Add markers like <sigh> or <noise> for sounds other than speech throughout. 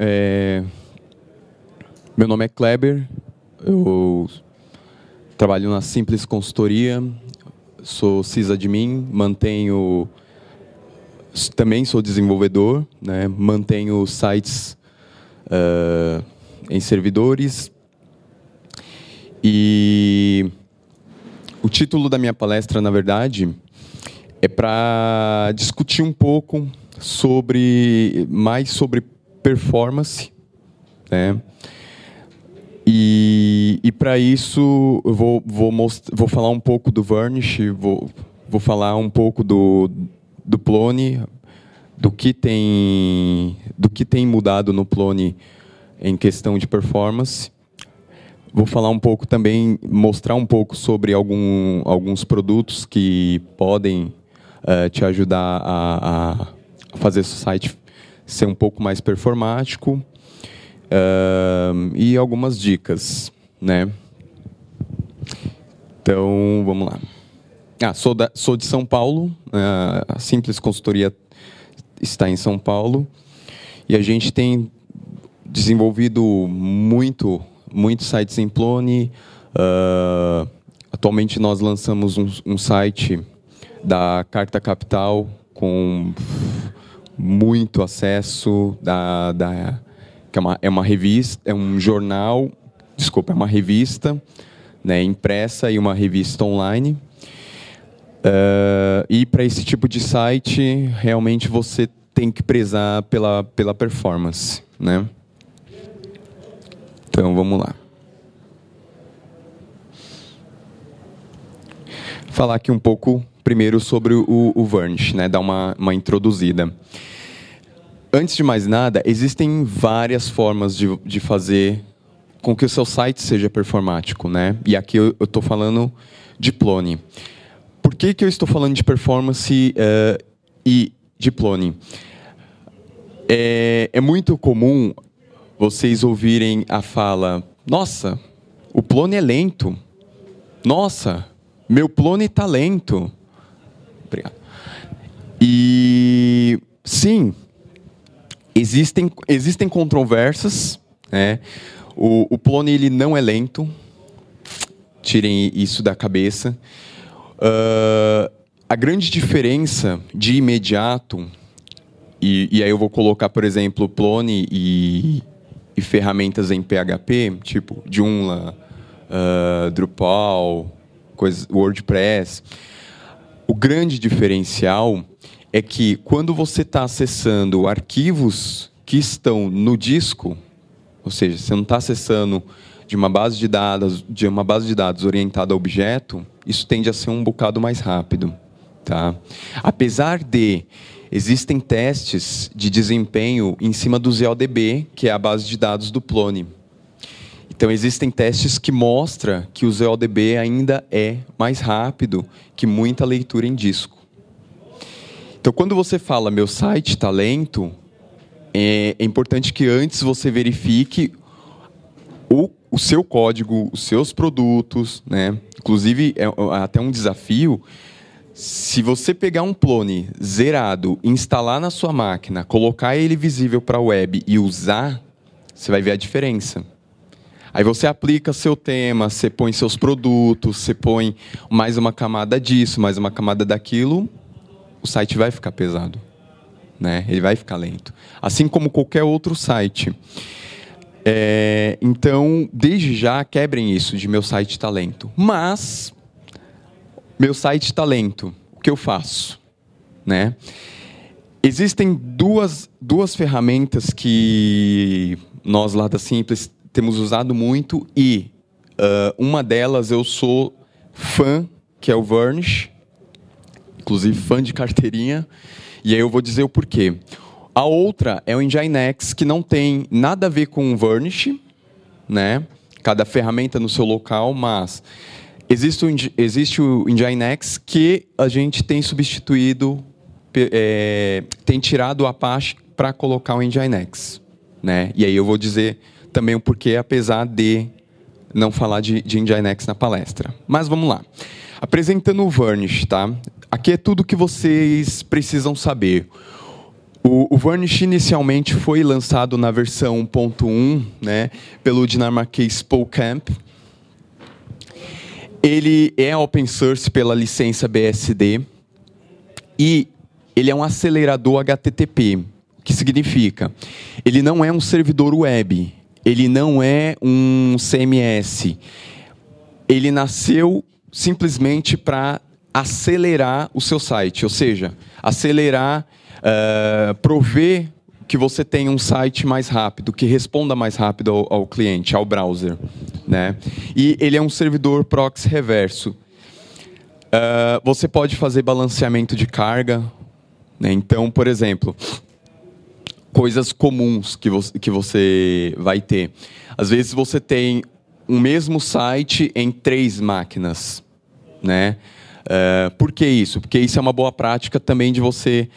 É... Meu nome é Kleber, eu trabalho na Simples Consultoria, sou sysadmin, mantenho também sou desenvolvedor, né? mantenho sites uh, em servidores. E o título da minha palestra, na verdade, é para discutir um pouco sobre mais sobre performance, né? E, e para isso eu vou vou, vou falar um pouco do Varnish, vou vou falar um pouco do do Plone, do que tem do que tem mudado no Plone em questão de performance. Vou falar um pouco também, mostrar um pouco sobre algum, alguns produtos que podem uh, te ajudar a, a, fazer seu site ser um pouco mais performático uh, e algumas dicas, né? Então, vamos lá. Ah, sou, da, sou de São Paulo, uh, a Simples Consultoria está em São Paulo e a gente tem desenvolvido muito, muitos sites em Plone. Uh, ah, atualmente nós lançamos um, um site da Carta Capital com muito acesso da, da que é uma, é uma revista, é um jornal, desculpa, é uma revista, né, impressa e uma revista online. Uh, e para esse tipo de site, realmente você tem que prezar pela, pela performance, né? Então vamos lá. Falar aqui um pouco primeiro sobre o, o Vernch, né, dar uma, uma introduzida. Antes de mais nada, existem várias formas de, de fazer com que o seu site seja performático, né? E aqui eu estou falando de plone. Por que, que eu estou falando de performance uh, e de plone? É, é, muito comum vocês ouvirem a fala: Nossa, o plone é lento. Nossa, meu plone está lento. Obrigado. E sim, existem, existem controvérsias. Né? O, o Plone ele não é lento. Tirem isso da cabeça. Uh, a grande diferença de imediato, e, e, aí eu vou colocar, por exemplo, Plone e, e ferramentas em PHP, tipo Joomla, uh, Drupal, coisa, WordPress o grande diferencial é que quando você está acessando arquivos que estão no disco, ou seja, você não está acessando de uma base de dados, de uma base de dados orientada a objeto, isso tende a ser um bocado mais rápido, tá? Apesar de existem testes de desempenho em cima do ZLDB, que é a base de dados do Plone. Então existem testes que mostram que o ZODB ainda é mais rápido que muita leitura em disco. Então quando você fala meu site está lento, é, é importante que antes você verifique o, o seu código, os seus produtos, né? Inclusive é, é até um desafio se você pegar um clone zerado, instalar na sua máquina, colocar ele visível para a web e usar, você vai ver a diferença. Aí você aplica seu tema, você põe seus produtos, você põe mais uma camada disso, mais uma camada daquilo, o site vai ficar pesado. Né? Ele vai ficar lento. Assim como qualquer outro site. É, então, desde já, quebrem isso de meu site talento. Tá Mas, meu site talento, tá o que eu faço? Né? Existem duas, duas ferramentas que nós lá da Simples temos usado muito e uh, uma delas eu sou fã, que é o Varnish, inclusive fã de carteirinha, e aí eu vou dizer o porquê. A outra é o Nginx, que não tem nada a ver com o Varnish, né? cada ferramenta no seu local, mas existe o, existe o Nginx que a gente tem substituído, é, tem tirado o Apache para colocar o Nginx. Né? E aí eu vou dizer também o porquê, apesar de não falar de, de Nginx na palestra. Mas vamos lá. Apresentando o Varnish, tá? Aqui é tudo que vocês precisam saber. O, o Varnish inicialmente foi lançado na versão 1.1, né, pelo dinamarquês Paul Camp. Ele é open source pela licença BSD e ele é um acelerador HTTP. O que significa? Ele não é um servidor web, ele não é um CMS. Ele nasceu simplesmente para acelerar o seu site, ou seja, acelerar, uh, prover que você tenha um site mais rápido, que responda mais rápido ao, ao, cliente, ao browser. Né? E ele é um servidor proxy reverso. Uh, você pode fazer balanceamento de carga. Né? Então, por exemplo, coisas comuns que, vo que você vai ter. Às vezes você tem um mesmo site em três máquinas, né? Uh, por que isso? Porque isso é uma boa prática também de você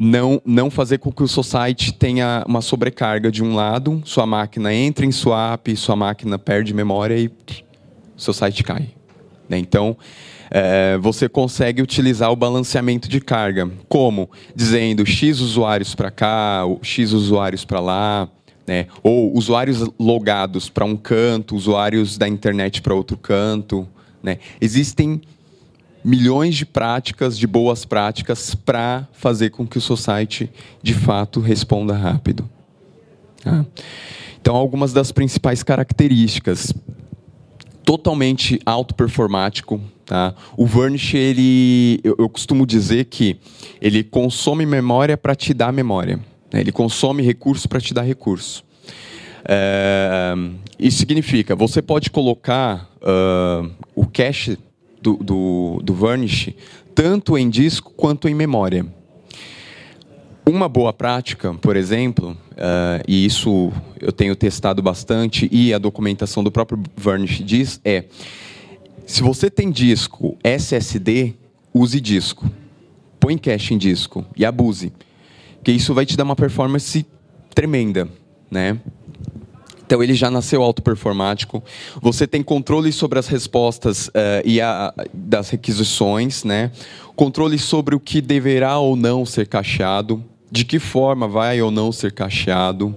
não, não fazer com que o seu site tenha uma sobrecarga de um lado, sua máquina entra em swap, sua máquina perde memória e seu site cai. Né? Então, é, você consegue utilizar o balanceamento de carga. Como? Dizendo X usuários para cá, X usuários para lá. Né? Ou usuários logados para um canto, usuários da internet para outro canto. Né? Existem milhões de práticas, de boas práticas, para fazer com que o seu site, de fato, responda rápido. Tá? Então, algumas das principais características totalmente autoperformático. Tá? O Varnish, ele, eu, eu costumo dizer que ele consome memória para te dar memória. Né? Ele consome recurso para te dar recurso. É, isso significa, você pode colocar uh, o cache do, do, do Varnish tanto em disco quanto em memória. Uma boa prática, por exemplo, uh, e isso eu tenho testado bastante e a documentação do próprio Varnish diz, é se você tem disco SSD, use disco. Põe cache em disco e abuse. Porque isso vai te dar uma performance tremenda, né? Então ele já nasceu performático, Você tem controle sobre as respostas uh, e a, das requisições, né? Controle sobre o que deverá ou não ser cacheado de que forma vai ou não ser cacheado.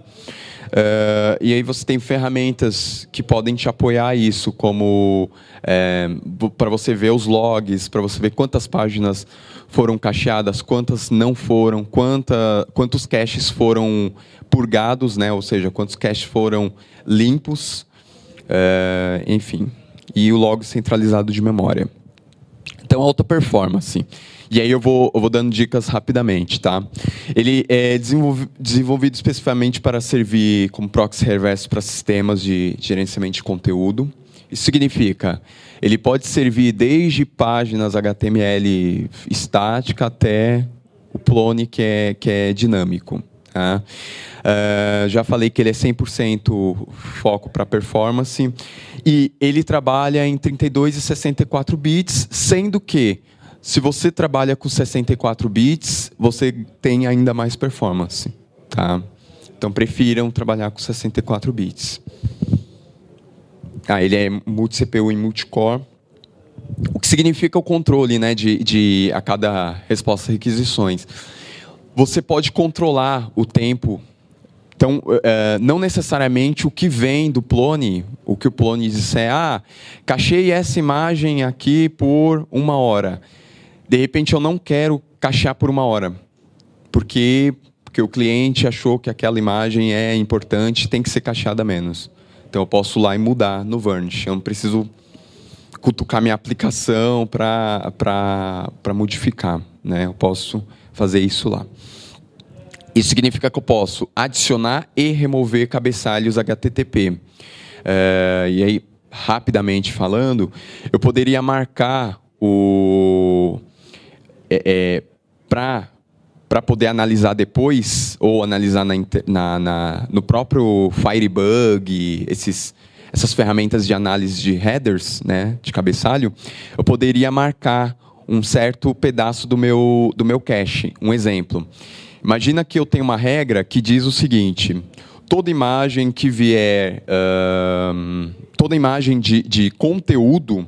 Uh, e aí você tem ferramentas que podem te apoiar isso, como é, eh, para você ver os logs, para você ver quantas páginas foram cacheadas, quantas não foram, quanta, quantos caches foram purgados, né? ou seja, quantos caches foram limpos, eh, enfim. E o log centralizado de memória. Então, alta performance. E aí eu vou, eu vou dando dicas rapidamente, tá? Ele é desenvolvido especificamente para servir como proxy reverso para sistemas de gerenciamento de conteúdo. Isso significa, ele pode servir desde páginas HTML estática até o plone que é, que é dinâmico. Uh, já falei que ele é 100% foco para performance e ele trabalha em 32 e 64 bits, sendo que se você trabalha com 64 bits, você tem ainda mais performance, tá? Então prefiram trabalhar com 64 bits. Ah, ele é multi CPU e multicore, o que significa o controle, né, de, de a cada resposta requisições. Você pode controlar o tempo. Então, é, não necessariamente o que vem do plone, o que o plone disser, é, ah, cachei essa imagem aqui por uma hora de repente eu não quero caixar por uma hora, porque porque o cliente achou que aquela imagem é importante, tem que ser caixada menos. Então eu posso ir lá e mudar no Varnish. Eu não preciso cutucar minha aplicação para modificar, né? Eu posso fazer isso lá. Isso significa que eu posso adicionar e remover cabeçalhos HTTP. É, eh, e aí, rapidamente falando, eu poderia marcar o, é, é para para poder analisar depois ou analisar na, na, na, no próprio Firebug, esses, essas ferramentas de análise de headers, né, de cabeçalho, eu poderia marcar um certo pedaço do meu do meu cache. Um exemplo. Imagina que eu tenho uma regra que diz o seguinte: toda imagem que vier, uh, toda imagem de, de conteúdo,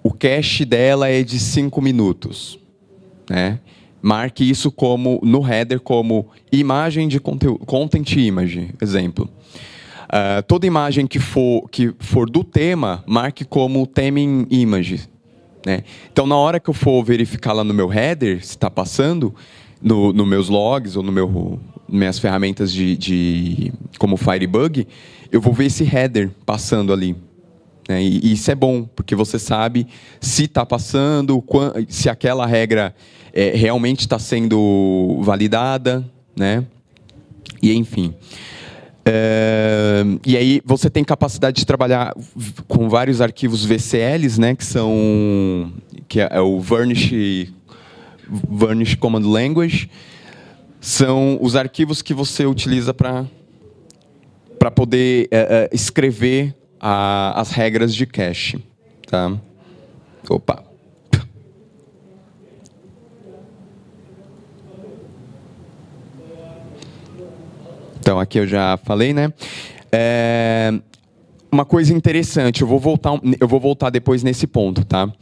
o cache dela é de 5 minutos né? Marque isso como no header como imagem de conteúdo, content image, exemplo. Uh, toda imagem que for, que for do tema, marque como theming image. Né? Então, na hora que eu for verificar lá no meu header, se está passando, nos no meus logs ou no meu minhas ferramentas de, de como Firebug, eu vou ver esse header passando ali. Né? E, isso é bom, porque você sabe se está passando, se aquela regra é, realmente está sendo validada, né? E enfim. É, e aí você tem capacidade de trabalhar com vários arquivos VCLs, né? Que são que é, é, o Varnish, Varnish Command Language. São os arquivos que você utiliza para para poder é, é escrever a, as regras de cache. Tá? Opa! Então, aqui eu já falei, né? É, uma coisa interessante, eu vou voltar, eu vou voltar depois nesse ponto, tá?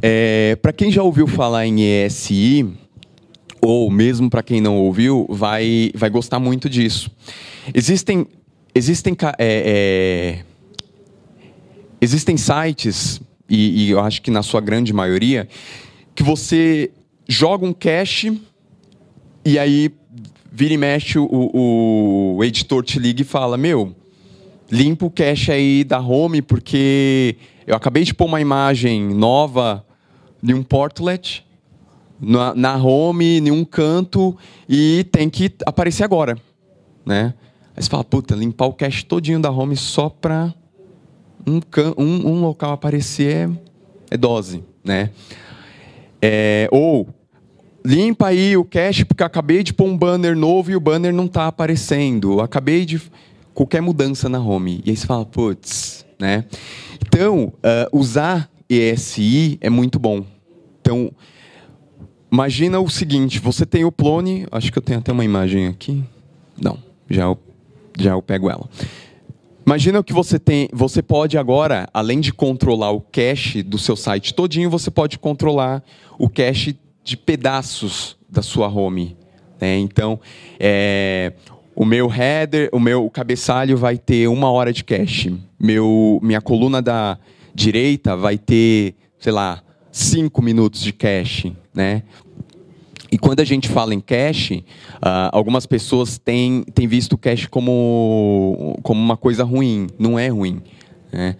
É, para quem já ouviu falar em ESI, ou mesmo para quem não ouviu, vai, vai gostar muito disso. Existem, existem é, é Existem sites, e, e eu acho que na sua grande maioria, que você joga um cache e aí vira e mexe o, o, o, editor te liga e fala: Meu, limpa o cache aí da home, porque eu acabei de pôr uma imagem nova de um portlet na, na home, em um canto, e tem que aparecer agora. Né? Aí você fala: Puta, limpar o cache todinho da home só pra um, um, um local aparecer é dose, né? É, ou limpa aí o cache porque acabei de pôr um banner novo e o banner não está aparecendo. Acabei de qualquer mudança na home e aí você fala putz, né? Então uh, usar ESI é muito bom. Então imagina o seguinte, você tem o Plone, acho que eu tenho até uma imagem aqui. Não, já eu, já eu pego ela. Imagina que você tem, você pode agora, além de controlar o cache do seu site todinho, você pode controlar o cache de pedaços da sua home. Né? Então, é, o meu header, o meu cabeçalho vai ter uma hora de cache. Meu, minha coluna da direita vai ter, sei lá, cinco minutos de cache, né? E quando a gente fala em cash, ah, algumas pessoas têm, têm visto o cash como, como uma coisa ruim. Não é ruim. Né?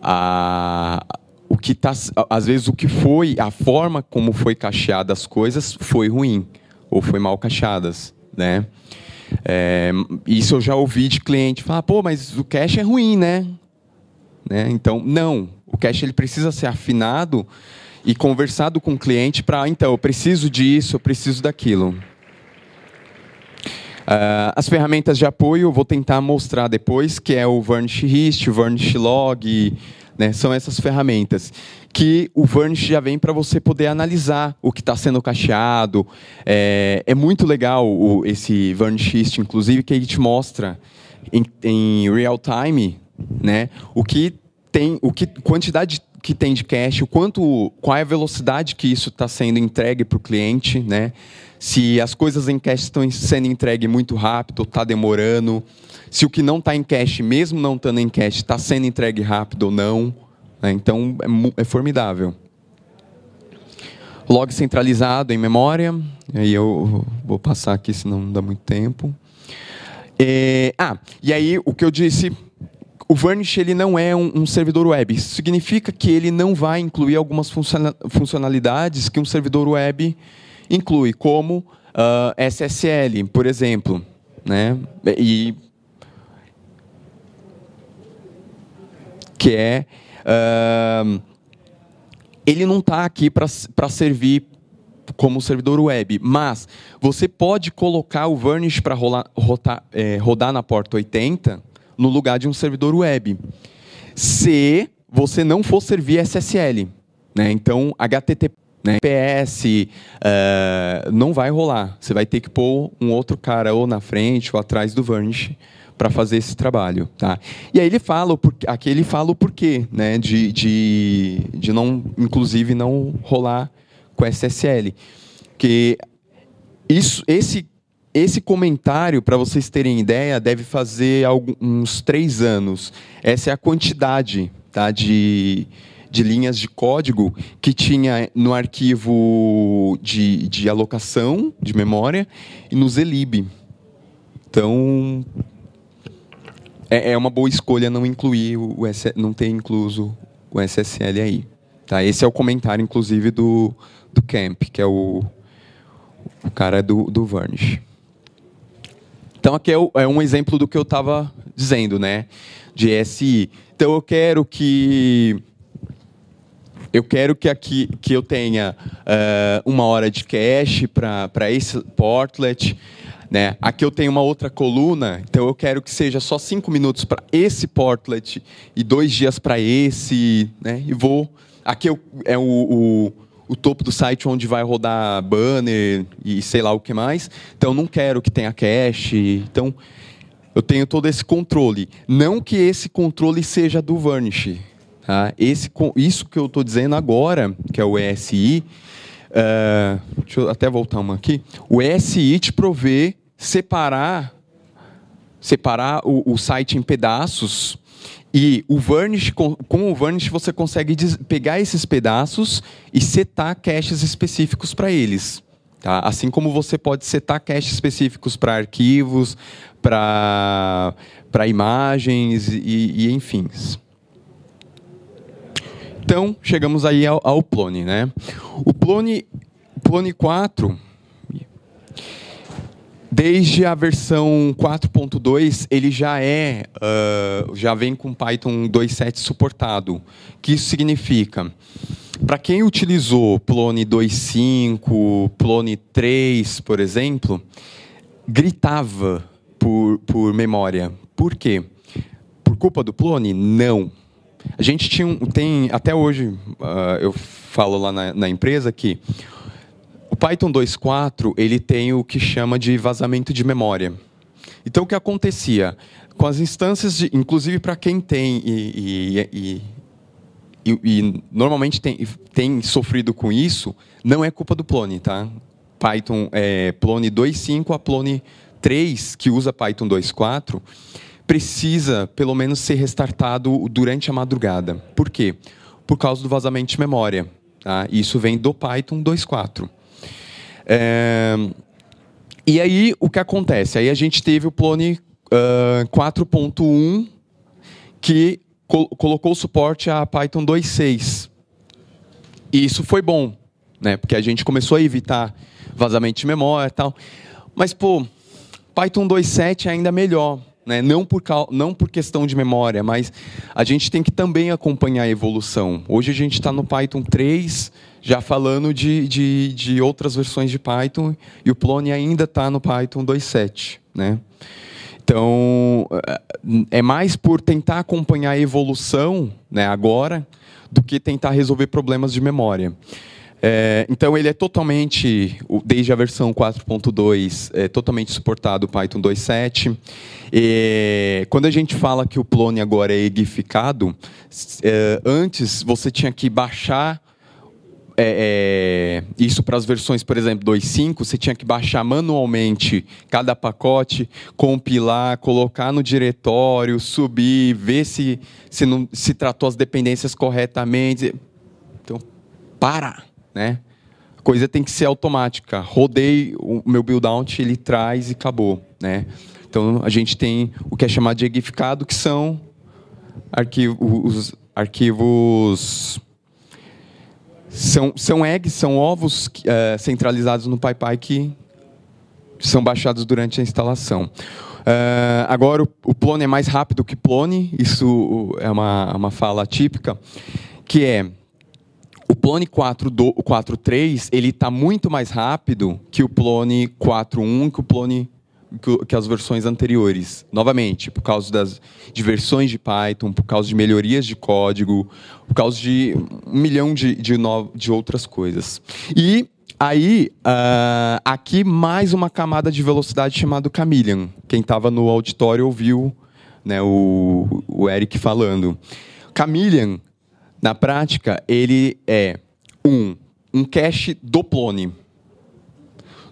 Ah, o que tá, às vezes o que foi, a forma como foi cacheada as coisas foi ruim ou foi mal cacheadas, né? É, isso eu já ouvi de cliente falar, pô, mas o cache é ruim, né? né? Então, não, o cache ele precisa ser afinado e conversado com o cliente para, então, eu preciso disso, eu preciso daquilo. Uh, as ferramentas de apoio eu vou tentar mostrar depois, que é o Varnish Hist, o Varnish Log, né, são essas ferramentas que o Varnish já vem para você poder analisar o que está sendo cacheado. É, é muito legal o, esse Varnish Hist, inclusive, que ele te mostra em, em real time né, o que tem, o que quantidade que tem de cash, o quanto, qual é a velocidade que isso está sendo entregue para o cliente, né? Se as coisas em cash estão sendo entregue muito rápido, está demorando, se o que não está em cash, mesmo não estando em cash, está sendo entregue rápido ou não. Né? Então é, é formidável log centralizado em memória. Aí eu vou passar aqui, senão não dá muito tempo. É, ah, e aí o que eu disse o Varnish ele não é um, um, servidor web. Isso significa que ele não vai incluir algumas funcionalidades que um servidor web inclui, como uh, ah, SSL, por exemplo. Né? E, que é... Uh, ele não está aqui para servir como servidor web, mas você pode colocar o Varnish para é, eh, rodar na porta 80 no lugar de um servidor web. Se você não for servir SSL, né? Então, HTTPS né, uh, eh, não vai rolar. Você vai ter que pôr um outro cara ou na frente ou atrás do Varnish para fazer esse trabalho, tá? E aí ele fala, por, aqui ele fala o porquê, né? De, de, de não, inclusive não rolar com SSL, que isso, esse esse comentário, para vocês terem ideia, deve fazer uns três anos. Essa é a quantidade tá, de, de linhas de código que tinha no arquivo de, de alocação de memória e no Zlib. Então, é, é uma boa escolha não incluir o, o não ter incluso o SSL aí. Tá? Esse é o comentário, inclusive, do, do Camp, que é o, o cara do, do Varnish. Então, aqui é, é, um exemplo do que eu estava dizendo, né? De SI. Então, eu quero que. Eu quero que aqui que eu tenha uh, uma hora de cache para esse portlet. Né? Aqui eu tenho uma outra coluna, então eu quero que seja só cinco minutos para esse portlet e dois dias para esse. Né? E vou. Aqui eu, é o, o o topo do site onde vai rodar banner e sei lá o que mais. Então, não quero que tenha cache. Então, eu tenho todo esse controle. Não que esse controle seja do Varnish. Tá? Esse, isso que eu estou dizendo agora, que é o ESI, uh, eh, deixa eu até voltar uma aqui. O ESI te provê separar, separar o, o site em pedaços e o Varnish, com, com o Varnish, você consegue pegar esses pedaços e setar caches específicos para eles. Tá? Assim como você pode setar caches específicos para arquivos, para imagens e, e enfim. Então, chegamos aí ao, ao Plone. Né? O Plone, Plone 4 Desde a versão 4.2, ele já é, uh, já vem com Python 2.7 suportado. O que isso significa? Para quem utilizou Plone 2.5, Plone 3, por exemplo, gritava por, por memória. Por quê? Por culpa do Plone? Não. A gente tinha, tem, até hoje, uh, eu falo lá na, na empresa que o Python 2.4 ele tem o que chama de vazamento de memória. Então, o que acontecia? Com as instâncias, de, inclusive para quem tem e, e, e, e normalmente tem, tem, sofrido com isso, não é culpa do Plone, tá? Python é, Plone 2.5 a Plone 3, que usa Python 2.4, precisa pelo menos ser restartado durante a madrugada. Por quê? Por causa do vazamento de memória. Tá? Isso vem do Python 2.4. É... E aí, o que acontece? Aí a gente teve o Plone uh, 4.1, que col colocou suporte a Python 2.6. E isso foi bom, né? Porque a gente começou a evitar vazamento de memória e tal. Mas, pô, Python 2.7 é ainda melhor. Né? Não, por não por questão de memória, mas a gente tem que também acompanhar a evolução. Hoje a gente está no Python 3, já falando de, de, de outras versões de Python, e o Plone ainda está no Python 2.7. Né? Então, é, é mais por tentar acompanhar a evolução né, agora do que tentar resolver problemas de memória. É, então ele é totalmente, desde a versão 4.2, é totalmente suportado o Python 2.7. É, quando a gente fala que o Plone agora é edificado, é, antes você tinha que baixar é, é, isso para as versões, por exemplo, 2.5, você tinha que baixar manualmente cada pacote, compilar, colocar no diretório, subir, ver se se, não, se tratou as dependências corretamente. Então, para, né? A coisa tem que ser automática. Rodei o meu build out, ele traz e acabou, né? Então, a gente tem o que é chamado de egificado, que são os arquivos são, são eggs, são ovos uh, centralizados no PyPy que são baixados durante a instalação. Uh, agora, o, o, plone é mais rápido que plone, isso é uma, uma fala típica, que é o plone 4.3 ele está muito mais rápido que o plone 4.1, que o plone que, as versões anteriores. Novamente, por causa das diversões de Python, por causa de melhorias de código, por causa de um milhão de, de, no, de outras coisas. E aí, uh, aqui mais uma camada de velocidade chamada Chameleon. Quem estava no auditório ouviu né, o, o Eric falando. Chameleon, na prática, ele é um, um cache do Plone.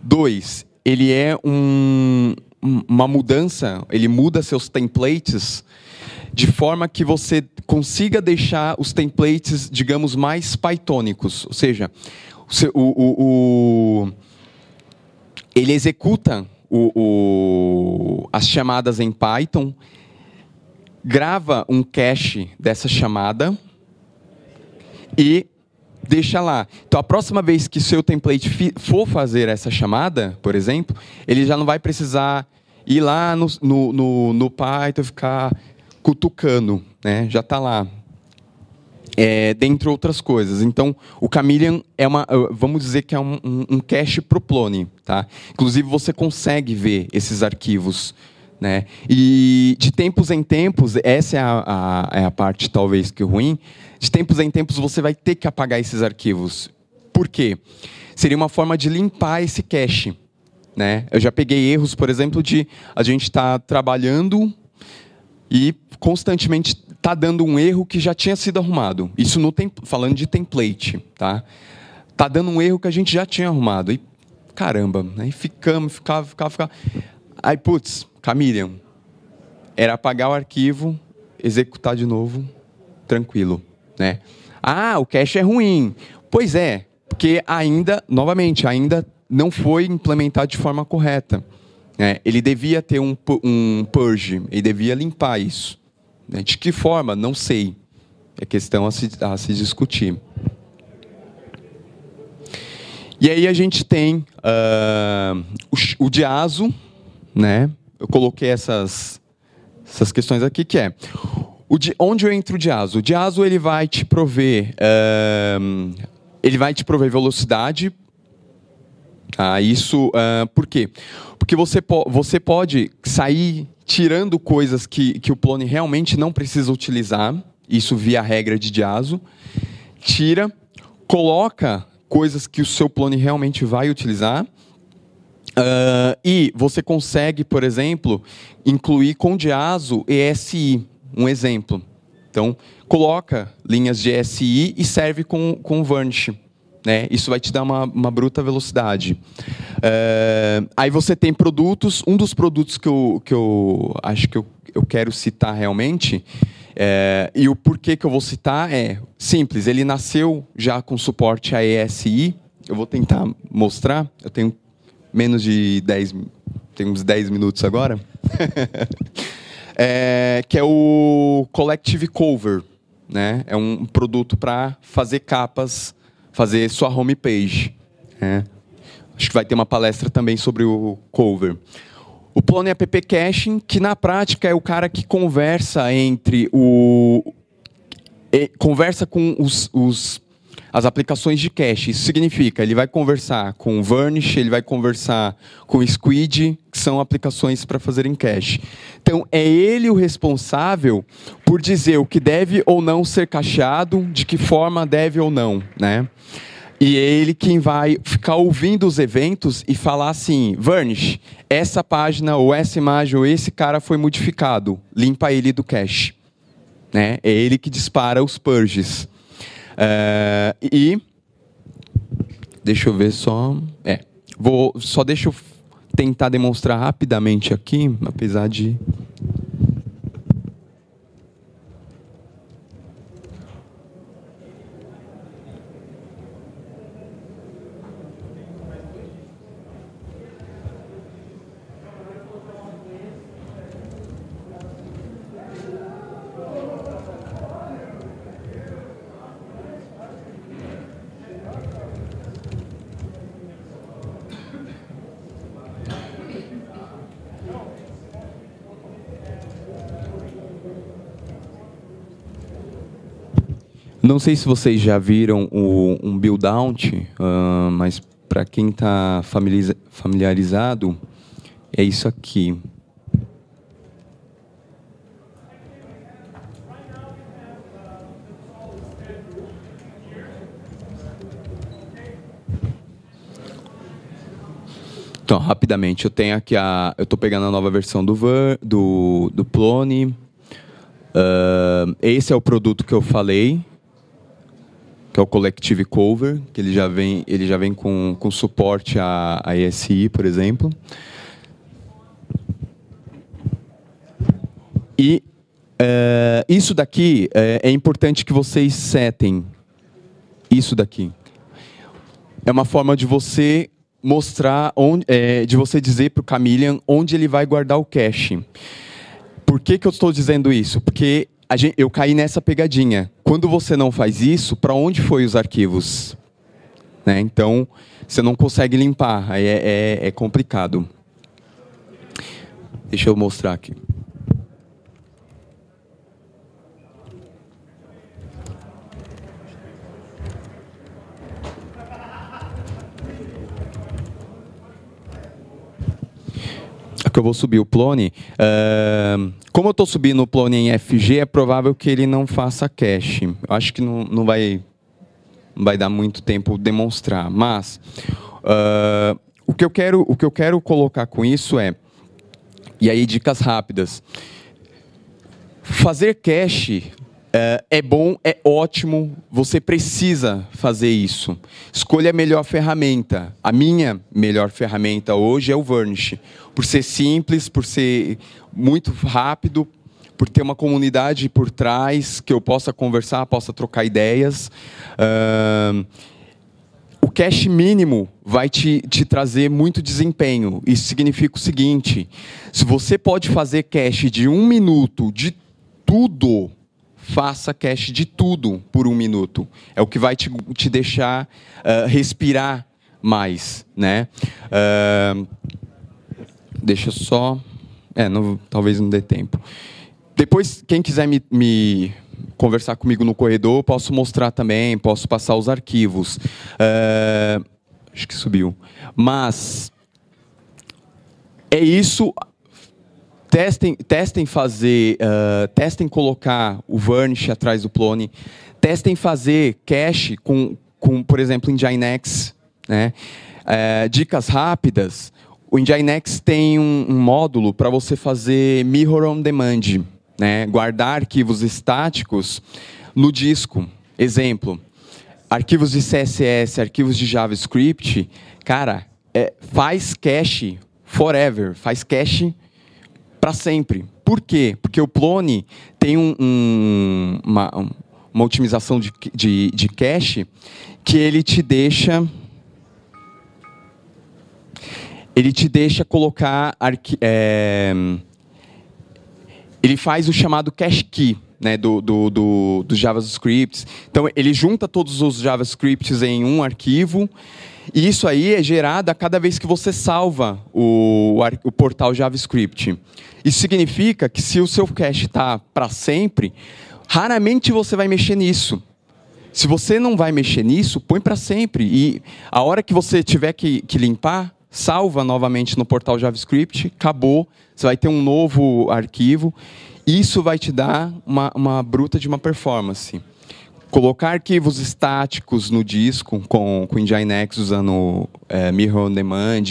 Dois, ele é um, uma mudança, ele muda seus templates de forma que você consiga deixar os templates, digamos, mais Pythonicos. Ou seja, o, o, o ele executa o, as chamadas em Python, grava um cache dessa chamada e deixa lá. Então, a próxima vez que seu template for fazer essa chamada, por exemplo, ele já não vai precisar ir lá no, no, no, no Python ficar cutucando, né? Já está lá. É, dentre outras coisas. Então, o Chameleon é uma, vamos dizer que é um, um, um cache pro Plone, tá? Inclusive, você consegue ver esses arquivos né? E de tempos em tempos, essa é a, a, é a parte talvez que ruim, de tempos em tempos você vai ter que apagar esses arquivos. Por quê? Seria uma forma de limpar esse cache. Né? Eu já peguei erros, por exemplo, de a gente estar tá trabalhando e constantemente tá dando um erro que já tinha sido arrumado. Isso no falando de template, tá? Tá dando um erro que a gente já tinha arrumado. E caramba, aí né? ficamos, ficava, ficava, ficava. Aí putz, Camillion. Era apagar o arquivo, executar de novo, tranquilo, né? Ah, o cache é ruim. Pois é, porque ainda, novamente, ainda não foi implementado de forma correta. Né? Ele devia ter um, um purge, ele devia limpar isso. Né? De que forma? Não sei. É questão a se, a se discutir. E aí a gente tem uh, o, o diazo, né? eu coloquei essas, essas questões aqui, que é o de, onde entra o diazo? O diazo ele vai te prover, uh, ele vai te prover velocidade. Ah, isso uh, por quê? Porque você, po você pode sair tirando coisas que, que o plone realmente não precisa utilizar, isso via regra de diazo. Tira, coloca coisas que o seu plone realmente vai utilizar Uh, e você consegue, por exemplo, incluir com diazo ESI, um exemplo. Então, coloca linhas de ESI e serve com, com varnish. Né? Isso vai te dar uma, uma bruta velocidade. Uh, aí você tem produtos. Um dos produtos que eu, que eu acho que eu, eu quero citar realmente, é, e o porquê que eu vou citar é simples. Ele nasceu já com suporte a ESI. Eu vou tentar mostrar. Eu tenho menos de 10. Tem uns 10 minutos agora. <laughs> é, que é o Collective Cover. Né? É um produto para fazer capas, fazer sua homepage. Né? Acho que vai ter uma palestra também sobre o cover. O plano é app caching, que na prática é o cara que conversa entre o conversa com os, os as aplicações de cache. Isso significa, ele vai conversar com o Varnish, ele vai conversar com o Squid, que são aplicações para fazer em cache. Então, é ele o responsável por dizer o que deve ou não ser cacheado, de que forma deve ou não, né? E é ele quem vai ficar ouvindo os eventos e falar assim: Varnish, essa página ou essa imagem ou esse cara foi modificado, limpa ele do cache. Né? É ele que dispara os purges. É, e. Deixa eu ver só. É. Vou, só deixa eu tentar demonstrar rapidamente aqui, apesar de não sei se vocês já viram o, um build-out, uh, ah, mas para quem está familiarizado, é isso aqui. Então, rapidamente, eu tenho aqui a. Eu estou pegando a nova versão do, Ver, do, do Plone. Uh, esse é o produto que eu falei, que é o Collective Cover, que ele já vem, ele já vem com, com suporte à, à ESI, por exemplo. E eh, isso daqui é, é importante que vocês setem. Isso daqui. É uma forma de você mostrar, onde, é, de você dizer para o Chameleon onde ele vai guardar o cache. Por que, que eu estou dizendo isso? Porque gente, eu caí nessa pegadinha. Quando você não faz isso, para onde foi os arquivos? Né? Então, você não consegue limpar, aí é, é, é complicado. Deixa eu mostrar aqui. porque eu vou subir o Plone. Uh, como eu estou subindo o Plone em FG, é provável que ele não faça cache. Eu acho que não, não vai, não vai dar muito tempo demonstrar. Mas uh, o, que eu quero, o que eu quero colocar com isso é, e aí dicas rápidas, fazer cache é bom, é ótimo, você precisa fazer isso. Escolha a melhor ferramenta. A minha melhor ferramenta hoje é o Varnish. Por ser simples, por ser muito rápido, por ter uma comunidade por trás que eu possa conversar, possa trocar ideias. Uh, o cash mínimo vai te, te trazer muito desempenho. Isso significa o seguinte: se você pode fazer cash de um minuto de tudo faça cache de tudo por um minuto. É o que vai te, te deixar uh, respirar mais, né? Uh, deixa só... É, não, talvez não dê tempo. Depois, quem quiser me, me conversar comigo no corredor, posso mostrar também, posso passar os arquivos. Uh, acho que subiu. Mas é isso testem, testem fazer, uh, testem colocar o varnish atrás do plone, testem fazer cache com, com por exemplo, Nginx. Né? Uh, dicas rápidas, o Nginx tem um, um módulo para você fazer mirror on demand, né? guardar arquivos estáticos no disco. Exemplo, arquivos de CSS, arquivos de JavaScript, cara, é, faz cache forever, faz cache para sempre. Por quê? Porque o Plone tem um, um, uma, uma otimização de, de, de cache que ele te deixa ele te deixa colocar. É, ele faz o chamado cache key né, do, do, do, do JavaScript. Então, ele junta todos os JavaScripts em um arquivo e isso aí é gerado a cada vez que você salva o, o portal JavaScript. Isso significa que se o seu cache está para sempre, raramente você vai mexer nisso. Se você não vai mexer nisso, põe para sempre. E a hora que você tiver que, que limpar, salva novamente no portal JavaScript, acabou, você vai ter um novo arquivo. Isso vai te dar uma, uma bruta de uma performance colocar arquivos estáticos no disco com, com o Nginx usando é, Mirror on Demand,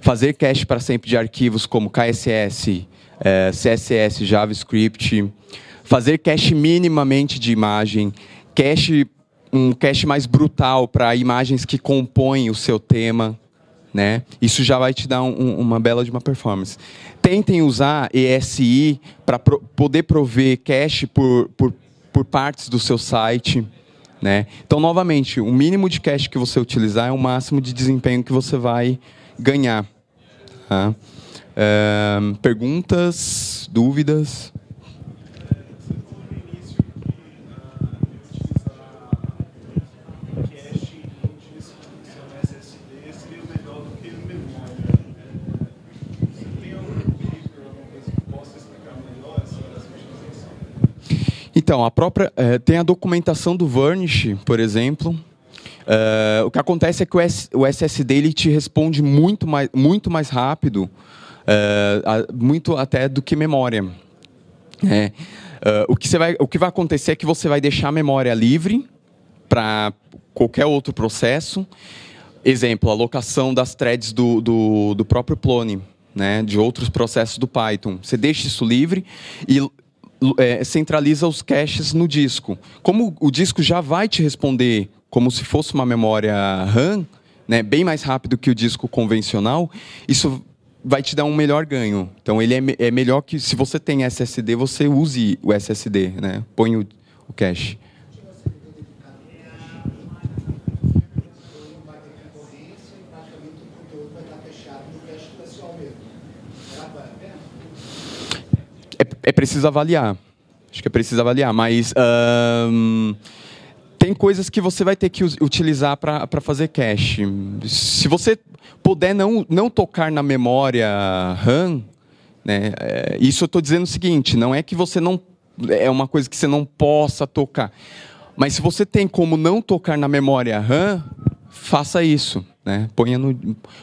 fazer cache para sempre de arquivos como KSS, é, CSS, JavaScript, fazer cache minimamente de imagem, cache um cache mais brutal para imagens que compõem o seu tema, né? Isso já vai te dar um, uma bela de uma performance. Tentem usar ESI para pro, poder prover cache por, por por partes do seu site. Né? Então, novamente, o mínimo de cache que você utilizar é o máximo de desempenho que você vai ganhar. Tá? Uh, perguntas, dúvidas? Então, a própria é, tem a documentação do Varnish, por exemplo. É, o que acontece é que o, S, o SSD ele te responde muito mais, muito mais rápido, eh, a, muito até do que memória. É. o, que você vai, o que vai acontecer é que você vai deixar a memória livre para qualquer outro processo. Exemplo, a locação das threads do, do, do, próprio Plone, né, de outros processos do Python. Você deixa isso livre e é, centraliza os caches no disco. Como o disco já vai te responder como se fosse uma memória RAM, né, bem mais rápido que o disco convencional, isso vai te dar um melhor ganho. Então ele é, é melhor que se você tem SSD, você use o SSD, né? Põe o, o cache. é preciso avaliar. Acho que é preciso avaliar, mas. Um, tem coisas que você vai ter que utilizar para fazer cache. Se você puder não, não tocar na memória RAM, né, é, isso eu estou dizendo o seguinte: não é que você não. É uma coisa que você não possa tocar. Mas se você tem como não tocar na memória RAM, faça isso. Né? Ponha, no,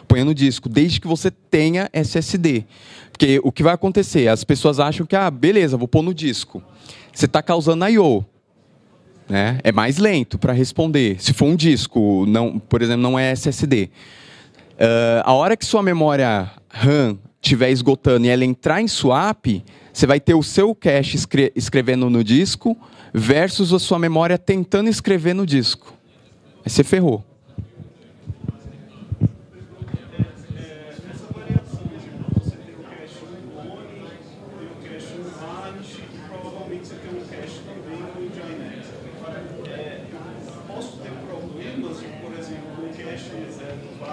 ponha no disco, desde que você tenha SSD. Porque o que vai acontecer? As pessoas acham que, ah, beleza, vou pôr no disco. Você está causando I.O. Né? É mais lento para responder. Se for um disco, não, por exemplo, não é SSD. Uh, ah, a hora que sua memória RAM estiver esgotando e ela entrar em swap, você vai ter o seu cache escre escrevendo no disco versus a sua memória tentando escrever no disco. Aí você ferrou.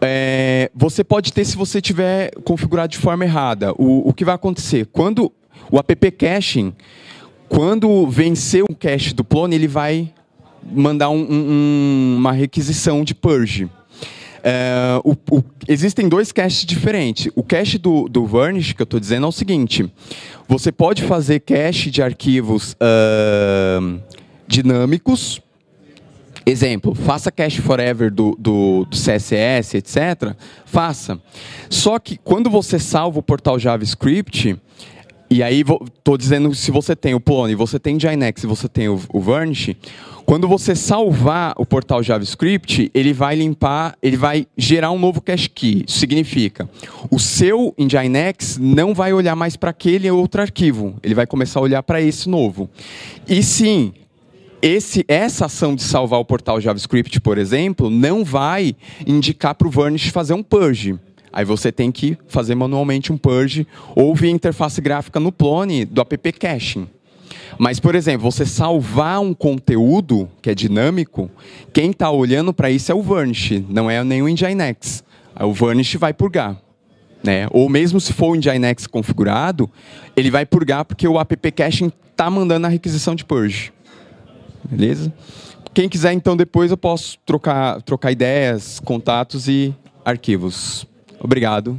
é, você pode ter se você tiver configurado de forma errada. O, o que vai acontecer? Quando o app caching, quando vencer um cache do plone, ele vai mandar um, um, uma requisição de purge. É, o, o, existem dois caches diferentes. O cache do, do Varnish, que eu estou dizendo, é o seguinte: você pode fazer cache de arquivos uh, dinâmicos Exemplo, faça cache forever do, do, do, CSS, etc. Faça. Só que quando você salva o portal JavaScript, e aí estou dizendo se você tem o Plone, você tem Ginex, você tem o, o Varnish, quando você salvar o portal JavaScript, ele vai limpar, ele vai gerar um novo cache key. Isso significa, o seu Nginx não vai olhar mais para aquele outro arquivo, ele vai começar a olhar para esse novo. E sim, esse, essa ação de salvar o portal JavaScript, por exemplo, não vai indicar para o Varnish fazer um purge. Aí você tem que fazer manualmente um purge ou via interface gráfica no Plone do app caching. Mas, por exemplo, você salvar um conteúdo que é dinâmico, quem está olhando para isso é o Varnish, não é nem o Nginx. O Varnish vai purgar. Né? Ou mesmo se for o Nginx configurado, ele vai purgar porque o app caching está mandando a requisição de purge. Beleza? Quem quiser, então, depois eu posso trocar, trocar ideias, contatos e arquivos. Obrigado.